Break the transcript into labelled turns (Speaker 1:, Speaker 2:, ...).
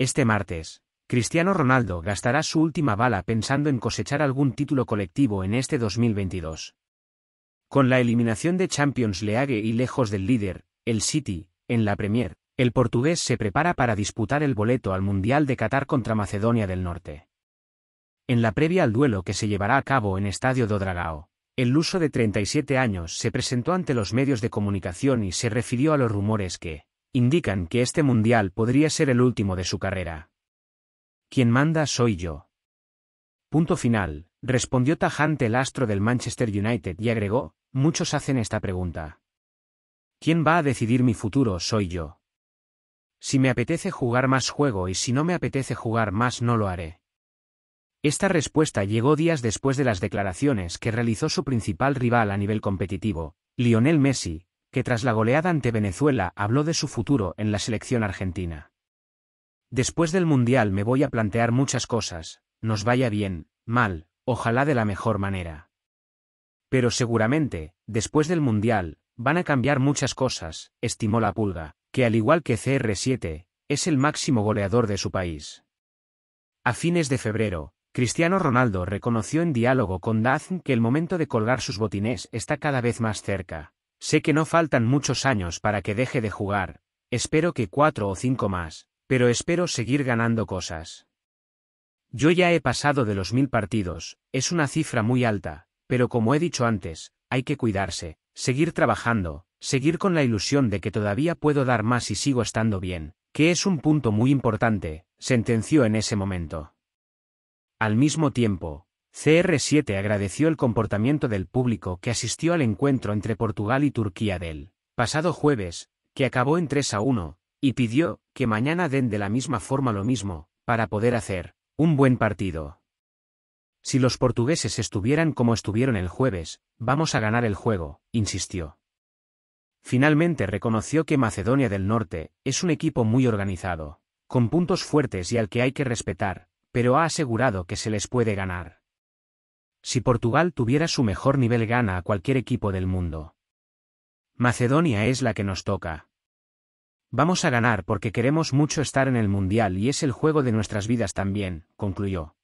Speaker 1: Este martes, Cristiano Ronaldo gastará su última bala pensando en cosechar algún título colectivo en este 2022. Con la eliminación de Champions League y lejos del líder, el City, en la Premier, el portugués se prepara para disputar el boleto al Mundial de Qatar contra Macedonia del Norte. En la previa al duelo que se llevará a cabo en Estadio do el luso de 37 años se presentó ante los medios de comunicación y se refirió a los rumores que, indican que este mundial podría ser el último de su carrera. Quien manda soy yo. Punto final, respondió tajante el astro del Manchester United y agregó, muchos hacen esta pregunta. ¿Quién va a decidir mi futuro soy yo? Si me apetece jugar más juego y si no me apetece jugar más no lo haré. Esta respuesta llegó días después de las declaraciones que realizó su principal rival a nivel competitivo, Lionel Messi, que tras la goleada ante Venezuela habló de su futuro en la selección argentina. Después del Mundial me voy a plantear muchas cosas, nos vaya bien, mal, ojalá de la mejor manera. Pero seguramente, después del Mundial, van a cambiar muchas cosas, estimó la pulga, que al igual que CR7, es el máximo goleador de su país. A fines de febrero, Cristiano Ronaldo reconoció en diálogo con Dazn que el momento de colgar sus botines está cada vez más cerca. Sé que no faltan muchos años para que deje de jugar, espero que cuatro o cinco más, pero espero seguir ganando cosas. Yo ya he pasado de los mil partidos, es una cifra muy alta, pero como he dicho antes, hay que cuidarse, seguir trabajando, seguir con la ilusión de que todavía puedo dar más y sigo estando bien, que es un punto muy importante, sentenció en ese momento. Al mismo tiempo, CR7 agradeció el comportamiento del público que asistió al encuentro entre Portugal y Turquía del pasado jueves, que acabó en 3 a 1, y pidió que mañana den de la misma forma lo mismo, para poder hacer un buen partido. Si los portugueses estuvieran como estuvieron el jueves, vamos a ganar el juego, insistió. Finalmente reconoció que Macedonia del Norte es un equipo muy organizado, con puntos fuertes y al que hay que respetar, pero ha asegurado que se les puede ganar. Si Portugal tuviera su mejor nivel gana a cualquier equipo del mundo. Macedonia es la que nos toca. Vamos a ganar porque queremos mucho estar en el Mundial y es el juego de nuestras vidas también, concluyó.